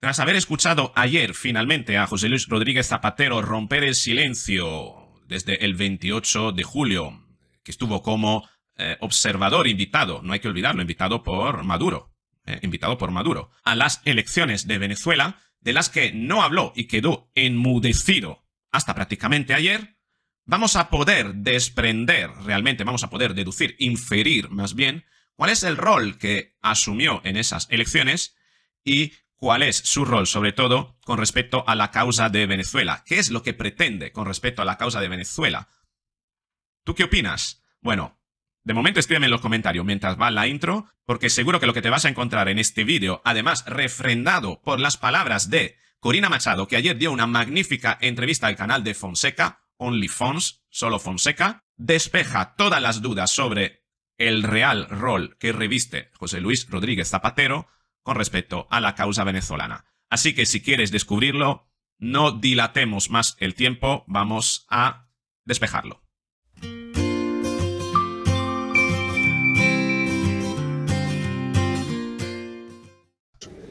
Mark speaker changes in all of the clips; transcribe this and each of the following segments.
Speaker 1: Tras haber escuchado ayer finalmente a José Luis Rodríguez Zapatero romper el silencio desde el 28 de julio, que estuvo como eh, observador invitado, no hay que olvidarlo, invitado por Maduro, eh, invitado por Maduro, a las elecciones de Venezuela, de las que no habló y quedó enmudecido hasta prácticamente ayer, vamos a poder desprender, realmente vamos a poder deducir, inferir más bien, cuál es el rol que asumió en esas elecciones y cuál es su rol, sobre todo con respecto a la causa de Venezuela. ¿Qué es lo que pretende con respecto a la causa de Venezuela? ¿Tú qué opinas? Bueno, de momento escríbeme en los comentarios mientras va la intro, porque seguro que lo que te vas a encontrar en este vídeo, además refrendado por las palabras de Corina Machado, que ayer dio una magnífica entrevista al canal de Fonseca, OnlyFons, solo Fonseca, despeja todas las dudas sobre el real rol que reviste José Luis Rodríguez Zapatero con respecto a la causa venezolana. Así que si quieres descubrirlo, no dilatemos más el tiempo, vamos
Speaker 2: a despejarlo.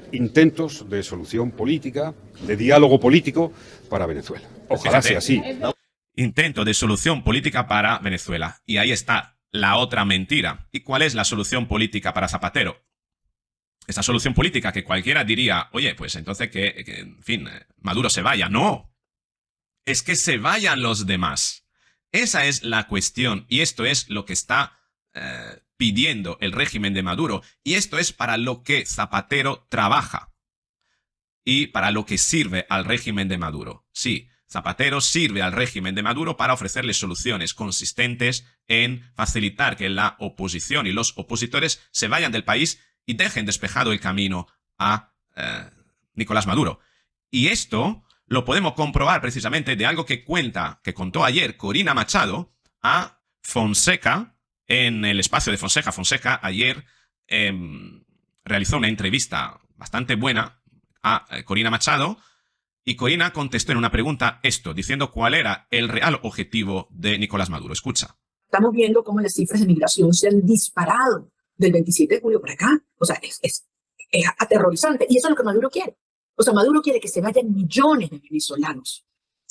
Speaker 2: intentos de solución política, de diálogo político para Venezuela. Ojalá sea así.
Speaker 1: Intento de solución política para Venezuela. Y ahí está la otra mentira. ¿Y cuál es la solución política para Zapatero? esta solución política que cualquiera diría, oye, pues entonces que, en fin, eh, Maduro se vaya. No. Es que se vayan los demás. Esa es la cuestión y esto es lo que está eh, pidiendo el régimen de Maduro y esto es para lo que Zapatero trabaja y para lo que sirve al régimen de Maduro. Sí, Zapatero sirve al régimen de Maduro para ofrecerle soluciones consistentes en facilitar que la oposición y los opositores se vayan del país y dejen despejado el camino a eh, Nicolás Maduro. Y esto lo podemos comprobar precisamente de algo que cuenta, que contó ayer Corina Machado a Fonseca en el espacio de Fonseca. Fonseca ayer em, realizó una entrevista bastante buena a eh, Corina Machado y Corina contestó en una pregunta esto, diciendo cuál era el real objetivo de Nicolás Maduro. Escucha. Estamos viendo cómo las cifras de migración se han disparado del 27 de julio para acá. O sea, es, es, es aterrorizante. Y eso es lo que Maduro quiere. O sea, Maduro quiere que se vayan millones de venezolanos.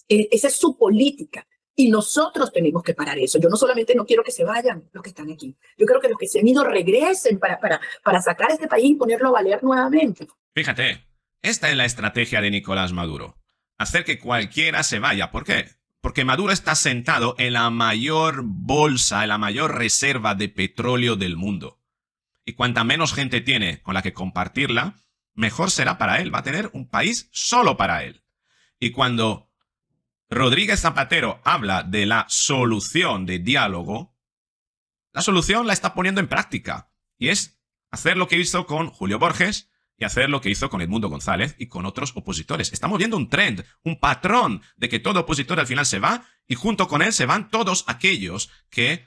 Speaker 1: E, esa es su política. Y nosotros tenemos que parar eso. Yo no solamente no quiero que se vayan los que están aquí. Yo creo que los que se han ido regresen para, para, para sacar este país y ponerlo a valer nuevamente. Fíjate, esta es la estrategia de Nicolás Maduro. Hacer que cualquiera se vaya. ¿Por qué? Porque Maduro está sentado en la mayor bolsa, en la mayor reserva de petróleo del mundo. Y cuanta menos gente tiene con la que compartirla, mejor será para él. Va a tener un país solo para él. Y cuando Rodríguez Zapatero habla de la solución de diálogo, la solución la está poniendo en práctica. Y es hacer lo que hizo con Julio Borges y hacer lo que hizo con Edmundo González y con otros opositores. Estamos viendo un trend, un patrón de que todo opositor al final se va y junto con él se van todos aquellos que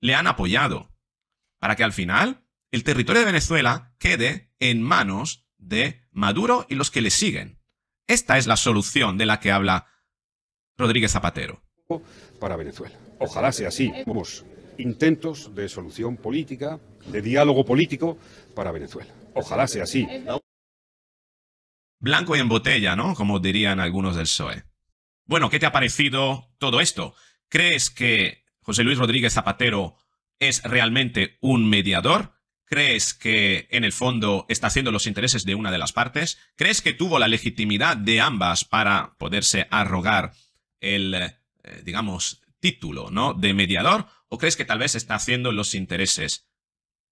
Speaker 1: le han apoyado. Para que al final el territorio de Venezuela quede en manos de Maduro y los que le siguen. Esta es la solución de la que habla Rodríguez Zapatero.
Speaker 2: Para Venezuela. Ojalá sea así. intentos de solución política, de diálogo político para Venezuela. Ojalá sea así.
Speaker 1: Blanco y en botella, ¿no? Como dirían algunos del PSOE. Bueno, ¿qué te ha parecido todo esto? ¿Crees que José Luis Rodríguez Zapatero es realmente un mediador? ¿Crees que en el fondo está haciendo los intereses de una de las partes? ¿Crees que tuvo la legitimidad de ambas para poderse arrogar el, eh, digamos, título, ¿no? De mediador. ¿O crees que tal vez está haciendo los intereses?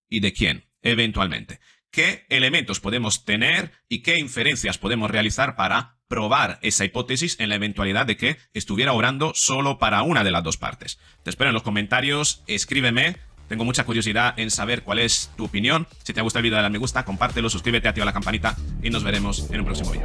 Speaker 1: ¿Y de quién? Eventualmente. ¿Qué elementos podemos tener y qué inferencias podemos realizar para probar esa hipótesis en la eventualidad de que estuviera orando solo para una de las dos partes? Te espero en los comentarios, escríbeme, tengo mucha curiosidad en saber cuál es tu opinión. Si te ha gustado el video, dale me gusta, compártelo, suscríbete, activa la campanita y nos veremos en un próximo video.